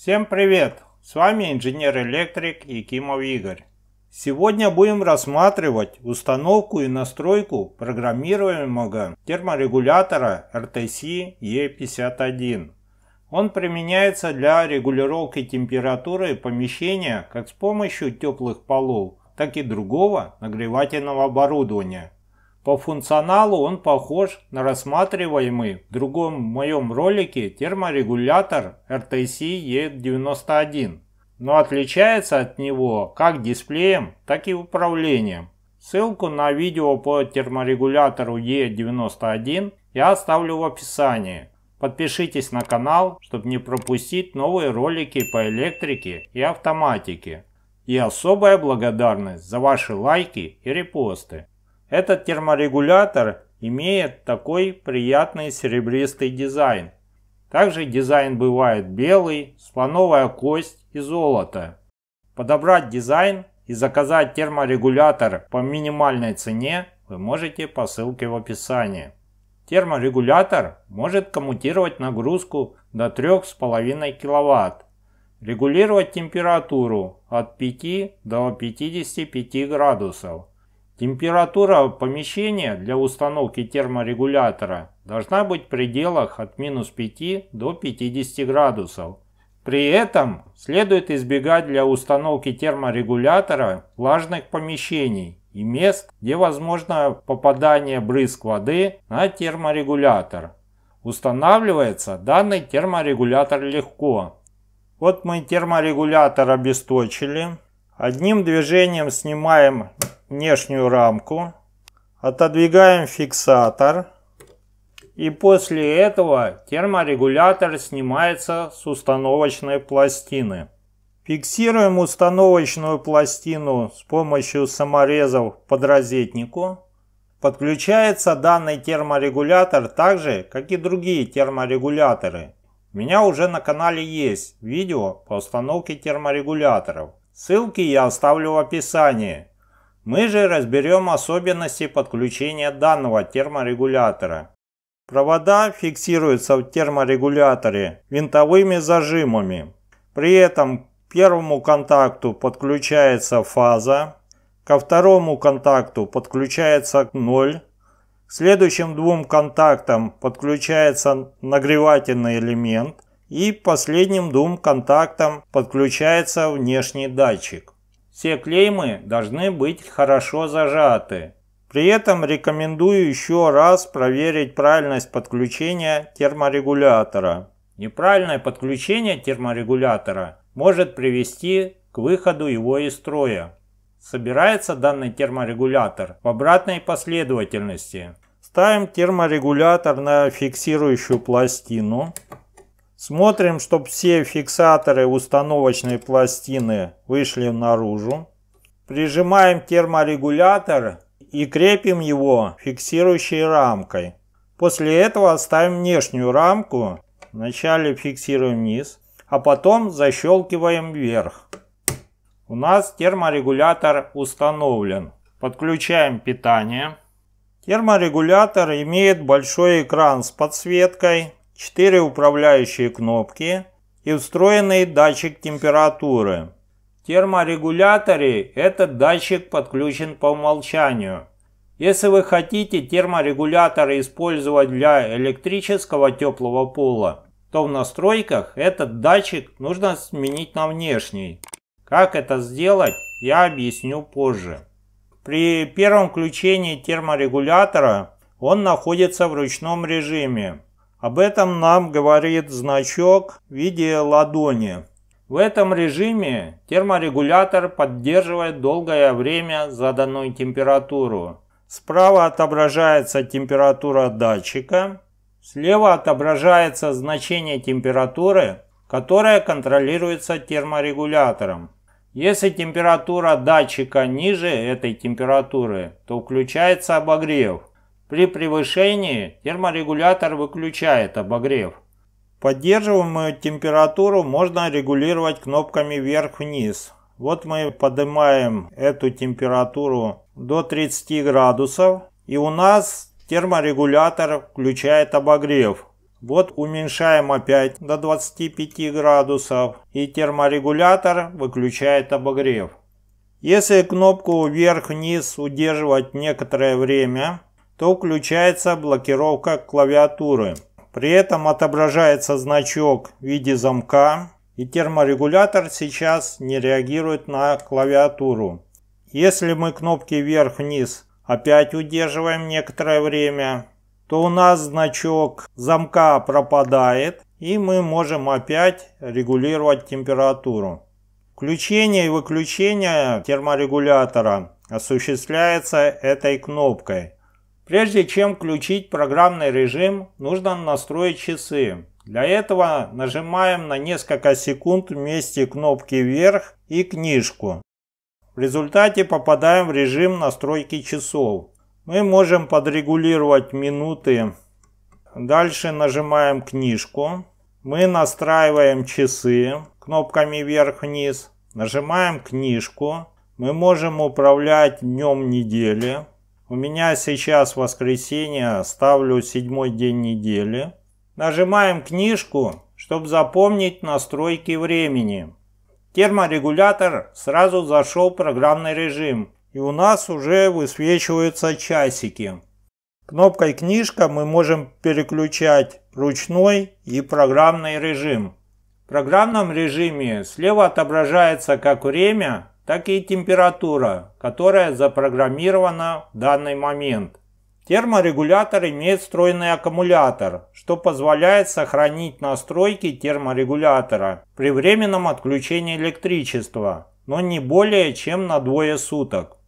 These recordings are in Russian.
Всем привет! С вами инженер-электрик Якимов Игорь. Сегодня будем рассматривать установку и настройку программируемого терморегулятора RTC E51. Он применяется для регулировки температуры помещения как с помощью теплых полов, так и другого нагревательного оборудования, по функционалу он похож на рассматриваемый в другом моем ролике терморегулятор RTC E91, но отличается от него как дисплеем, так и управлением. Ссылку на видео по терморегулятору E91 я оставлю в описании. Подпишитесь на канал, чтобы не пропустить новые ролики по электрике и автоматике. И особая благодарность за ваши лайки и репосты. Этот терморегулятор имеет такой приятный серебристый дизайн. Также дизайн бывает белый, слоновая кость и золото. Подобрать дизайн и заказать терморегулятор по минимальной цене вы можете по ссылке в описании. Терморегулятор может коммутировать нагрузку до 3,5 кВт, регулировать температуру от 5 до 55 градусов, Температура помещения для установки терморегулятора должна быть в пределах от минус 5 до 50 градусов. При этом следует избегать для установки терморегулятора влажных помещений и мест, где возможно попадание брызг воды на терморегулятор. Устанавливается данный терморегулятор легко. Вот мы терморегулятор обесточили. Одним движением снимаем внешнюю рамку, отодвигаем фиксатор и после этого терморегулятор снимается с установочной пластины. Фиксируем установочную пластину с помощью саморезов под розетнику. Подключается данный терморегулятор так же, как и другие терморегуляторы. У меня уже на канале есть видео по установке терморегуляторов. Ссылки я оставлю в описании. Мы же разберем особенности подключения данного терморегулятора. Провода фиксируются в терморегуляторе винтовыми зажимами. При этом к первому контакту подключается фаза, ко второму контакту подключается ноль, к следующим двум контактам подключается нагревательный элемент и последним двум контактам подключается внешний датчик. Все клеймы должны быть хорошо зажаты. При этом рекомендую еще раз проверить правильность подключения терморегулятора. Неправильное подключение терморегулятора может привести к выходу его из строя. Собирается данный терморегулятор в обратной последовательности. Ставим терморегулятор на фиксирующую пластину. Смотрим, чтобы все фиксаторы установочной пластины вышли наружу. Прижимаем терморегулятор и крепим его фиксирующей рамкой. После этого ставим внешнюю рамку. Вначале фиксируем низ, а потом защелкиваем вверх. У нас терморегулятор установлен. Подключаем питание. Терморегулятор имеет большой экран с подсветкой 4 управляющие кнопки и встроенный датчик температуры. В терморегуляторе этот датчик подключен по умолчанию. Если вы хотите терморегулятор использовать для электрического теплого пола, то в настройках этот датчик нужно сменить на внешний. Как это сделать, я объясню позже. При первом включении терморегулятора он находится в ручном режиме. Об этом нам говорит значок в виде ладони. В этом режиме терморегулятор поддерживает долгое время заданную температуру. Справа отображается температура датчика, слева отображается значение температуры, которая контролируется терморегулятором. Если температура датчика ниже этой температуры, то включается обогрев. При превышении терморегулятор выключает обогрев. Поддерживаемую температуру можно регулировать кнопками вверх-вниз. Вот мы поднимаем эту температуру до 30 градусов, и у нас терморегулятор включает обогрев. Вот уменьшаем опять до 25 градусов, и терморегулятор выключает обогрев. Если кнопку вверх-вниз удерживать некоторое время, то включается блокировка клавиатуры. При этом отображается значок в виде замка, и терморегулятор сейчас не реагирует на клавиатуру. Если мы кнопки вверх-вниз опять удерживаем некоторое время, то у нас значок замка пропадает, и мы можем опять регулировать температуру. Включение и выключение терморегулятора осуществляется этой кнопкой. Прежде чем включить программный режим, нужно настроить часы. Для этого нажимаем на несколько секунд вместе кнопки вверх и книжку. В результате попадаем в режим настройки часов. Мы можем подрегулировать минуты. Дальше нажимаем книжку. Мы настраиваем часы кнопками вверх-вниз. Нажимаем книжку. Мы можем управлять днем недели. У меня сейчас воскресенье, ставлю седьмой день недели. Нажимаем книжку, чтобы запомнить настройки времени. Терморегулятор сразу зашел в программный режим, и у нас уже высвечиваются часики. Кнопкой «Книжка» мы можем переключать ручной и программный режим. В программном режиме слева отображается как время, так и температура, которая запрограммирована в данный момент. Терморегулятор имеет встроенный аккумулятор, что позволяет сохранить настройки терморегулятора при временном отключении электричества, но не более чем на двое суток.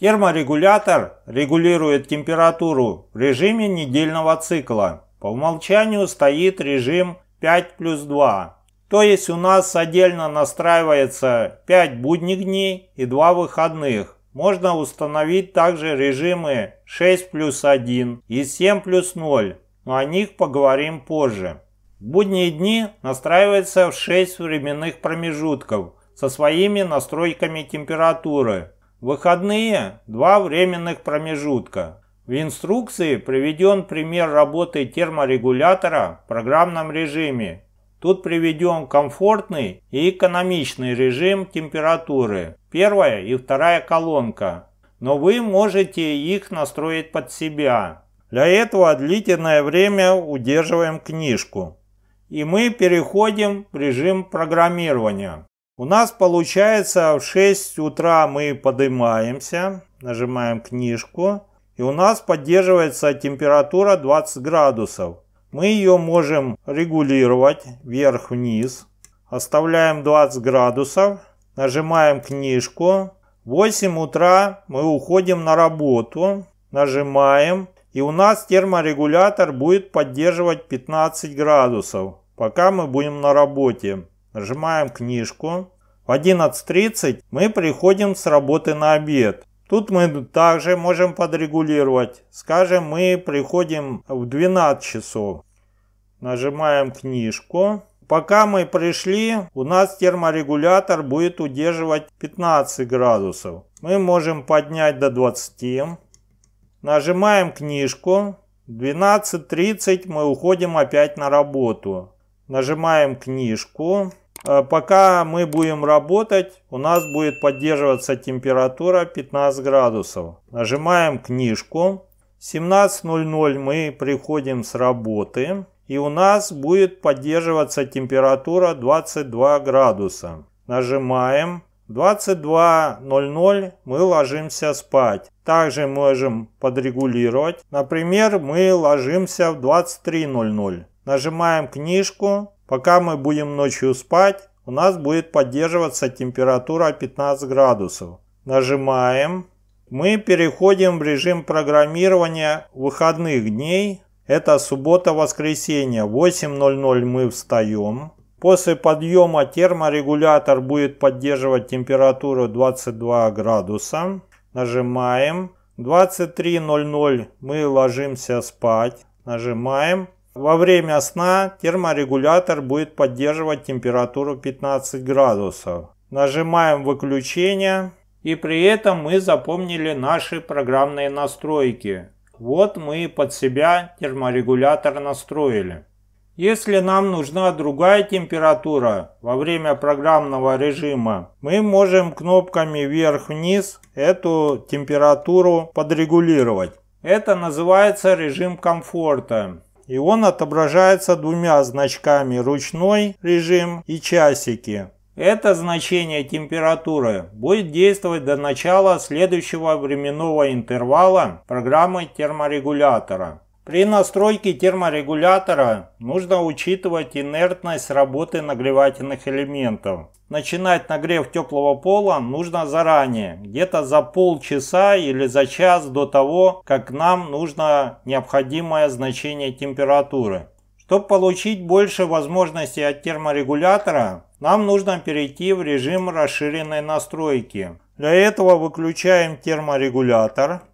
Терморегулятор регулирует температуру в режиме недельного цикла. По умолчанию стоит режим 5 плюс 2. То есть у нас отдельно настраивается 5 будних дней и 2 выходных. Можно установить также режимы 6 плюс 1 и 7 плюс 0, но о них поговорим позже. Будние дни настраиваются в 6 временных промежутков со своими настройками температуры. Выходные – два временных промежутка. В инструкции приведен пример работы терморегулятора в программном режиме Тут приведем комфортный и экономичный режим температуры, первая и вторая колонка, но вы можете их настроить под себя. Для этого длительное время удерживаем книжку. И мы переходим в режим программирования. У нас получается в 6 утра мы поднимаемся, нажимаем книжку, и у нас поддерживается температура 20 градусов. Мы ее можем регулировать вверх-вниз. Оставляем 20 градусов. Нажимаем книжку. В 8 утра мы уходим на работу. Нажимаем. И у нас терморегулятор будет поддерживать 15 градусов, пока мы будем на работе. Нажимаем книжку. В 11.30 мы приходим с работы на обед. Тут мы также можем подрегулировать. Скажем, мы приходим в 12 часов. Нажимаем книжку. Пока мы пришли, у нас терморегулятор будет удерживать 15 градусов. Мы можем поднять до 20. Нажимаем книжку. 12.30 мы уходим опять на работу. Нажимаем книжку. Э, пока мы будем работать, у нас будет поддерживаться температура 15 градусов. Нажимаем книжку. 17.00 мы приходим с работы. И у нас будет поддерживаться температура 22 градуса. Нажимаем. 22.00 мы ложимся спать. Также можем подрегулировать. Например, мы ложимся в 23.00. Нажимаем книжку, Пока мы будем ночью спать, у нас будет поддерживаться температура 15 градусов. Нажимаем. Мы переходим в режим программирования выходных дней. Это суббота-воскресенье. 8.00 мы встаем. После подъема терморегулятор будет поддерживать температуру 22 градуса. Нажимаем. 23.00 мы ложимся спать. Нажимаем. Во время сна терморегулятор будет поддерживать температуру 15 градусов. Нажимаем выключение и при этом мы запомнили наши программные настройки. Вот мы под себя терморегулятор настроили. Если нам нужна другая температура во время программного режима, мы можем кнопками вверх-вниз эту температуру подрегулировать. Это называется режим комфорта и он отображается двумя значками «ручной режим» и «часики». Это значение температуры будет действовать до начала следующего временного интервала программы терморегулятора. При настройке терморегулятора нужно учитывать инертность работы нагревательных элементов. Начинать нагрев теплого пола нужно заранее, где-то за полчаса или за час до того, как нам нужно необходимое значение температуры. Чтобы получить больше возможностей от терморегулятора, нам нужно перейти в режим расширенной настройки. Для этого выключаем терморегулятор,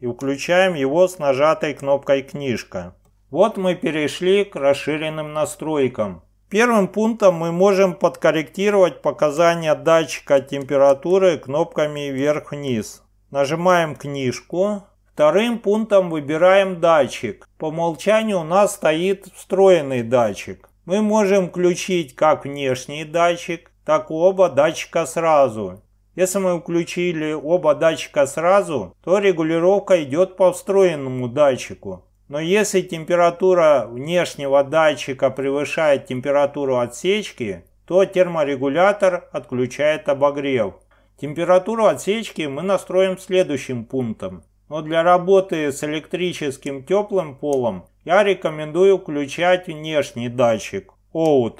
и включаем его с нажатой кнопкой «Книжка». Вот мы перешли к расширенным настройкам. Первым пунктом мы можем подкорректировать показания датчика температуры кнопками вверх-вниз. Нажимаем книжку. Вторым пунктом выбираем датчик. По умолчанию у нас стоит встроенный датчик. Мы можем включить как внешний датчик, так и оба датчика сразу если мы включили оба датчика сразу, то регулировка идет по встроенному датчику. Но если температура внешнего датчика превышает температуру отсечки, то терморегулятор отключает обогрев. Температуру отсечки мы настроим следующим пунктом. Но для работы с электрическим теплым полом я рекомендую включать внешний датчик OUT.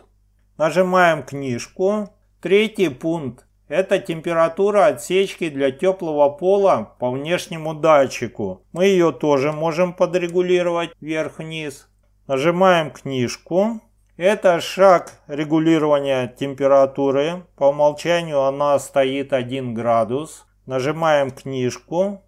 Нажимаем книжку. Третий пункт это температура отсечки для теплого пола по внешнему датчику. Мы ее тоже можем подрегулировать вверх-вниз. Нажимаем книжку. Это шаг регулирования температуры. По умолчанию она стоит 1 градус. Нажимаем книжку.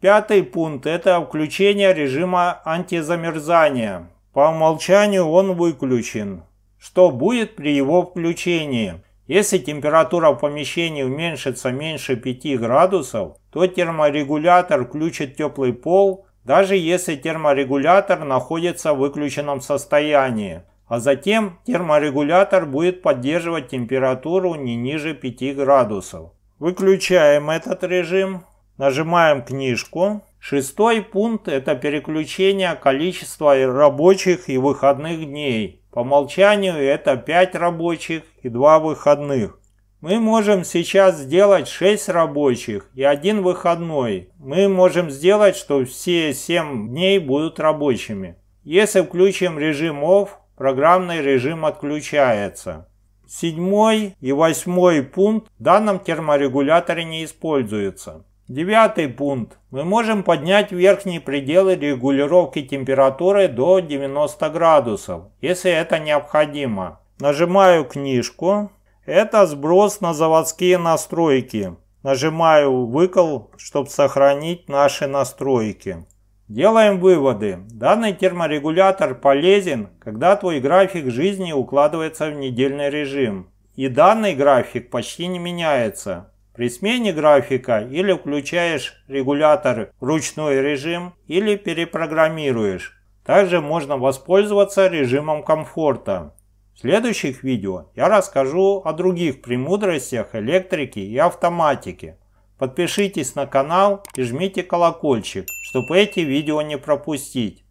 Пятый пункт – это включение режима антизамерзания. По умолчанию он выключен. Что будет при его включении? Если температура в помещении уменьшится меньше 5 градусов, то терморегулятор включит теплый пол, даже если терморегулятор находится в выключенном состоянии, а затем терморегулятор будет поддерживать температуру не ниже 5 градусов. Выключаем этот режим, нажимаем книжку. Шестой пункт – это переключение количества рабочих и выходных дней. По умолчанию это 5 рабочих и 2 выходных. Мы можем сейчас сделать 6 рабочих и один выходной. Мы можем сделать, что все 7 дней будут рабочими. Если включим режим OFF, программный режим отключается. Седьмой и восьмой пункт в данном терморегуляторе не используется. Девятый пункт. Мы можем поднять верхние пределы регулировки температуры до 90 градусов, если это необходимо. Нажимаю книжку. Это сброс на заводские настройки. Нажимаю выкол, чтобы сохранить наши настройки. Делаем выводы. Данный терморегулятор полезен, когда твой график жизни укладывается в недельный режим. И данный график почти не меняется. При смене графика или включаешь регулятор в ручной режим, или перепрограммируешь. Также можно воспользоваться режимом комфорта. В следующих видео я расскажу о других премудростях электрики и автоматики. Подпишитесь на канал и жмите колокольчик, чтобы эти видео не пропустить.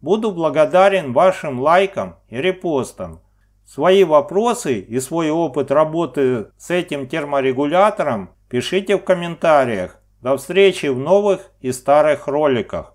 Буду благодарен вашим лайкам и репостам. Свои вопросы и свой опыт работы с этим терморегулятором пишите в комментариях. До встречи в новых и старых роликах.